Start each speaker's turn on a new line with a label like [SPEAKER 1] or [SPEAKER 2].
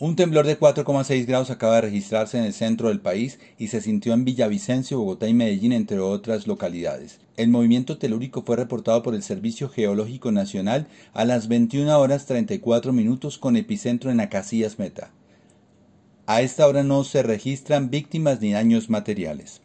[SPEAKER 1] Un temblor de 4,6 grados acaba de registrarse en el centro del país y se sintió en Villavicencio, Bogotá y Medellín, entre otras localidades. El movimiento telúrico fue reportado por el Servicio Geológico Nacional a las 21 horas 34 minutos con epicentro en Acacias Meta. A esta hora no se registran víctimas ni daños materiales.